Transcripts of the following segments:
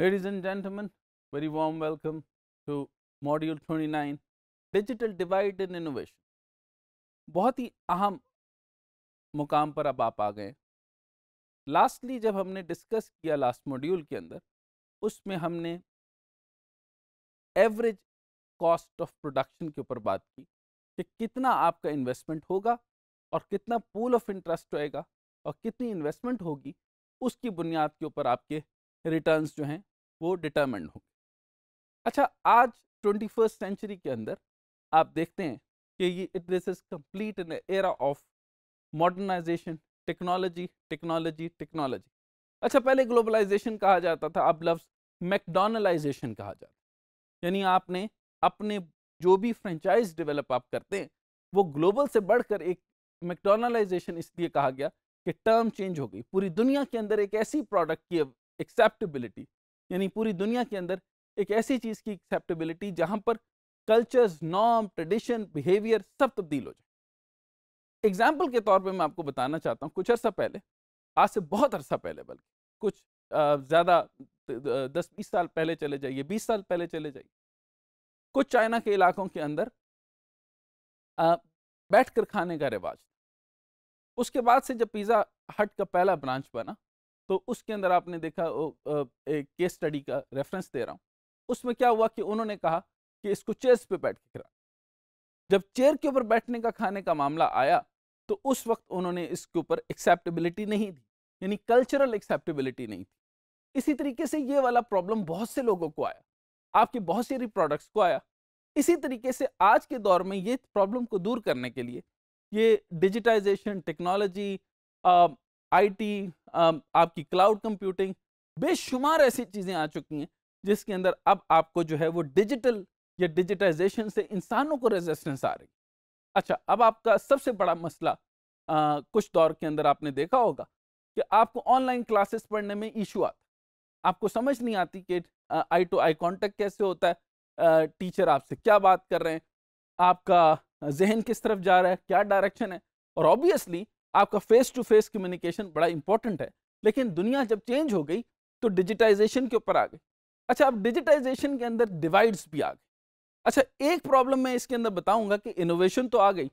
Ladies and gentlemen, very warm welcome to module 29 digital divide in Innovation. बहुत ही अहम मुकाम पर अब आप आ गए लास्टली जब हमने डिस्कस किया लास्ट मॉड्यूल के अंदर उसमें हमने एवरेज कॉस्ट ऑफ प्रोडक्शन के ऊपर बात की कि कितना आपका इन्वेस्टमेंट होगा और कितना पूल ऑफ इंटरेस्ट होएगा और कितनी इन्वेस्टमेंट होगी उसकी बुनियाद के ऊपर आपके रिटर्न्स जो हैं वो डिटर्मेंड होंगे अच्छा आज ट्वेंटी फर्स्ट सेंचुरी के अंदर आप देखते हैं कि ये it this is complete in era of modernisation technology technology technology अच्छा पहले ग्लोबलाइजेशन कहा जाता था अब लफ्स मैकडोनलाइजेशन कहा जाता है यानी आपने अपने जो भी फ्रेंचाइज डेवलप आप करते हैं वो ग्लोबल से बढ़कर एक मैकडोनलाइजेशन इसलिए कहा गया कि टर्म चेंज हो गई पूरी दुनिया के अंदर एक ऐसी प्रोडक्ट की एक्सेप्टेबिलिटी यानी पूरी दुनिया के अंदर एक ऐसी चीज़ की एक्सेप्टेबिलिटी जहाँ पर कल्चर्स नॉर्म ट्रेडिशन बिहेवियर सब तब्दील हो जाए एग्जाम्पल के तौर पर मैं आपको बताना चाहता हूँ कुछ अर्सा पहले आज से बहुत अर्सा पहले बल्कि कुछ ज़्यादा दस बीस साल पहले चले जाइए बीस साल पहले चले जाइए कुछ चाइना के इलाकों के अंदर बैठ कर खाने का रिवाज उसके बाद से जब पिज़्ज़ा हट का पहला ब्रांच बना तो उसके अंदर आपने देखा एक केस स्टडी का रेफरेंस दे रहा हूँ उसमें क्या हुआ कि उन्होंने कहा कि इसको चेयर्स पे बैठ के खिला जब चेयर के ऊपर बैठने का खाने का मामला आया तो उस वक्त उन्होंने इसके ऊपर एक्सेप्टेबिलिटी नहीं दी यानी कल्चरल एक्सेप्टेबिलिटी नहीं थी इसी तरीके से ये वाला प्रॉब्लम बहुत से लोगों को आया आपके बहुत से प्रोडक्ट्स को आया इसी तरीके से आज के दौर में ये प्रॉब्लम को दूर करने के लिए ये डिजिटाइजेशन टेक्नोलॉजी आईटी आपकी क्लाउड कंप्यूटिंग बेशुमार ऐसी चीज़ें आ चुकी हैं जिसके अंदर अब आपको जो है वो डिजिटल या डिजिटाइजेशन से इंसानों को रेजिस्टेंस आ रही अच्छा अब आपका सबसे बड़ा मसला आ, कुछ दौर के अंदर आपने देखा होगा कि आपको ऑनलाइन क्लासेस पढ़ने में इशू आता आपको समझ नहीं आती कि आई टू आई कॉन्टेक्ट कैसे होता है आ, टीचर आपसे क्या बात कर रहे हैं आपका जहन किस तरफ जा रहा है क्या डायरेक्शन है और ऑब्वियसली आपका फेस टू फेस कम्युनिकेशन बड़ा इंपॉर्टेंट है लेकिन दुनिया जब चेंज हो गई तो डिजिटाइजेशन के ऊपर आ गई अच्छा अब डिजिटाइजेशन के अंदर डिवाइड्स भी आ गए अच्छा एक प्रॉब्लम मैं इसके अंदर बताऊंगा कि इनोवेशन तो आ गई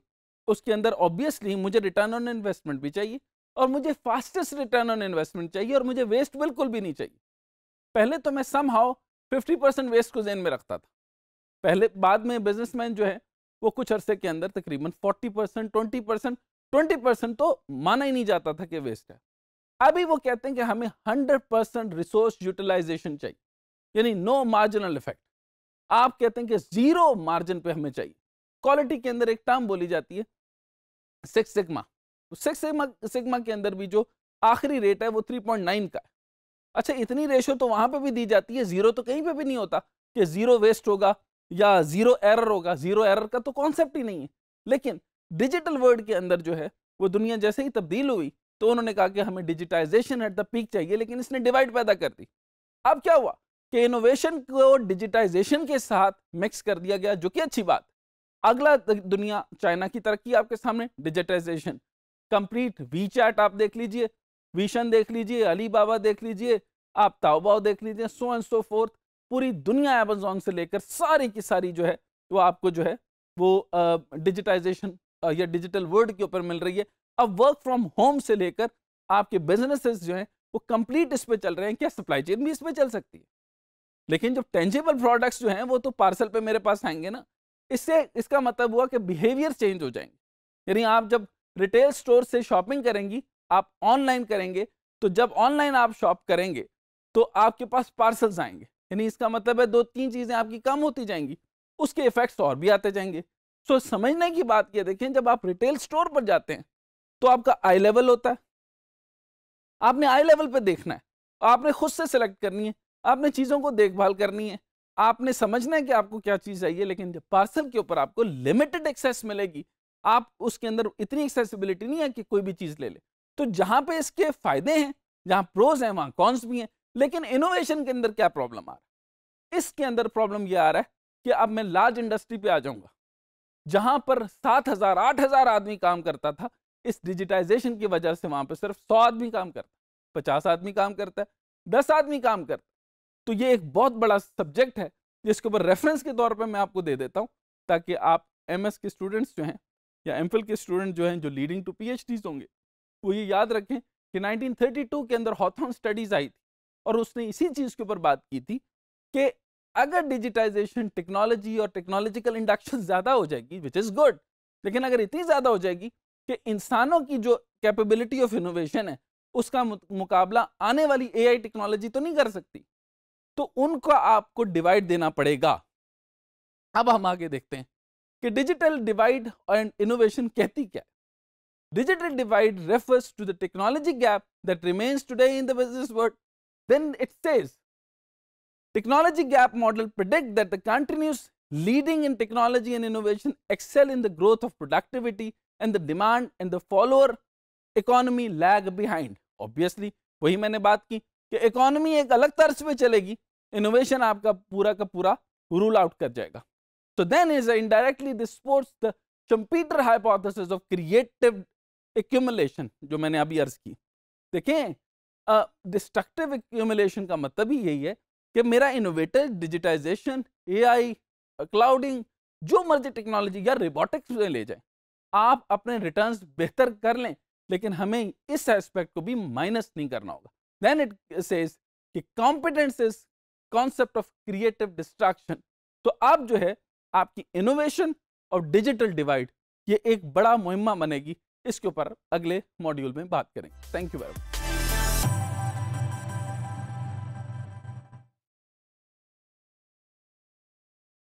उसके अंदर ऑब्वियसली मुझे रिटर्न ऑन इन्वेस्टमेंट भी चाहिए और मुझे फास्टेस्ट रिटर्न ऑन इन्वेस्टमेंट चाहिए और मुझे वेस्ट बिल्कुल भी नहीं चाहिए पहले तो मैं somehow fifty percent waste को जेन में रखता था पहले बाद में बिजनेसमैन जो है वो कुछ अरसे के अंदर तकरीबन forty percent twenty percent twenty percent तो माना ही नहीं जाता था कि वेस्ट है अभी वो कहते हैं कि हमें हंड्रेड परसेंट रिसोर्स यूटिलाइजेशन चाहिए यानी नो मार्जिनल इफेक्ट आप कहते हैं कि जीरो मार्जिन पे हमें चाहिए क्वालिटी के अंदर एक टर्म बोली जाती है सिक्स सिग्मा तो सिक्स सिग्मा सिग्मा के अंदर भी जो आखिरी रेट है वो थ्री पॉइंट नाइन का है अच्छा इतनी रेशो तो वहां पे भी दी जाती है जीरो तो कहीं पे भी नहीं होता कि जीरो वेस्ट होगा या जीरो एरर होगा जीरो एरर का तो कॉन्सेप्ट ही नहीं है लेकिन डिजिटल वर्ल्ड के अंदर जो है वो दुनिया जैसे ही तब्दील हुई तो उन्होंने कहा कि हमें डिजिटाइजेशन एट द पीक चाहिए लेकिन इसने डिवाइड पैदा कर दी अब क्या हुआ कि इनोवेशन को डिजिटाइजेशन के साथ मिक्स कर दिया गया जो कि अच्छी बात अगला दुनिया चाइना की तरक्की आपके सामने डिजिटाइजेशन कंप्लीट वी चैट आप देख लीजिए विशन देख लीजिए अली बाबा देख लीजिए आप ताओबाओ देख लीजिए सो एंड सो फोर्थ पूरी दुनिया एमेजोन से लेकर सारी की सारी जो है वो आपको जो है वो डिजिटाइजेशन या डिजिटल वर्ल्ड के ऊपर मिल रही है अब वर्क फ्रॉम होम से लेकर आपके बिजनेसेस जो हैं वो कंप्लीट इस पर चल रहे हैं क्या सप्लाई चेन भी इस पर चल सकती है लेकिन जब टेंजेबल प्रोडक्ट्स जो हैं वो तो पार्सल पे मेरे पास आएंगे ना इससे इसका मतलब हुआ कि बिहेवियर चेंज हो जाएंगे यानी आप जब रिटेल स्टोर से शॉपिंग करेंगी आप ऑनलाइन करेंगे तो जब ऑनलाइन आप शॉप करेंगे तो आपके पास पार्सल्स आएंगे यानी इसका मतलब है दो तीन चीज़ें आपकी कम होती जाएंगी उसके इफेक्ट्स और भी आते जाएंगे सो तो समझने की बात यह देखें जब आप रिटेल स्टोर पर जाते हैं तो आपका आई लेवल होता है आपने आई लेवल पर देखना है आपने खुद से सिलेक्ट करनी है आपने चीज़ों को देखभाल करनी है आपने समझना है कि आपको क्या चीज़ चाहिए लेकिन जब पार्सल के ऊपर आपको लिमिटेड एक्सेस मिलेगी आप उसके अंदर इतनी एक्सेसिबिलिटी नहीं है कि कोई भी चीज़ ले ले तो जहां पे इसके फायदे हैं जहाँ प्रोज हैं वहाँ कॉन्स भी हैं लेकिन इनोवेशन के अंदर क्या प्रॉब्लम आ रहा है इसके अंदर प्रॉब्लम यह आ रहा है कि अब मैं लार्ज इंडस्ट्री पे आ जाऊंगा जहां पर सात हजार आठ हजार आदमी काम करता था इस डिजिटाइजेशन की वजह से वहां पर सिर्फ सौ आदमी काम करता है पचास आदमी काम करता है दस आदमी काम करता है तो ये एक बहुत बड़ा सब्जेक्ट है जिसके ऊपर रेफरेंस के तौर पर मैं आपको दे देता हूँ ताकि आप एम के स्टूडेंट्स जो हैं या एम के स्टूडेंट जो हैं जो लीडिंग टू पी होंगे वो ये याद रखें कि 1932 के अंदर हॉथॉर्न स्टडीज़ आई थी और उसने इसी चीज़ के ऊपर बात की थी कि अगर डिजिटाइजेशन टेक्नोलॉजी और टेक्नोलॉजिकल इंडक्शन ज़्यादा हो जाएगी विच इज़ गुड लेकिन अगर इतनी ज़्यादा हो जाएगी कि इंसानों की जो कैपेबिलिटी ऑफ इनोवेशन है उसका मुकाबला आने वाली ए टेक्नोलॉजी तो नहीं कर सकती तो उनको आपको डिवाइड देना पड़ेगा अब हम आगे देखते हैं कि डिजिटल डिवाइड एंड इनोवेशन कहती क्या digital divide refers to the technology gap that remains today in the business world then it says Technology gap model predict that the continuous leading in technology and innovation excel in the growth of productivity and the demand and the follower economy lag behind. Obviously wahi maine baat ki ki economy ek alag तर्ज पे chalegi innovation aapka pura ka pura rule out kar jayega So then is indirectly this supports the Schumpeter hypothesis of creative accumulation jo maine abhi arz ki dekhen destructive uh, accumulation का मतलब ही यही है कि मेरा innovator digitisation AI clouding जो मर्जी technology या रिबोटिक्स में ले जाए आप अपने रिटर्न्स बेहतर कर लें लेकिन हमें इस एस्पेक्ट को भी माइनस नहीं करना होगा देन इट सेज कि competence is concept of creative distraction तो आप जो है आपकी इनोवेशन और डिजिटल डिवाइड ये एक बड़ा मुहिमा बनेगी इसके ऊपर अगले मॉड्यूल में बात करेंगे थैंक यू वेरी मच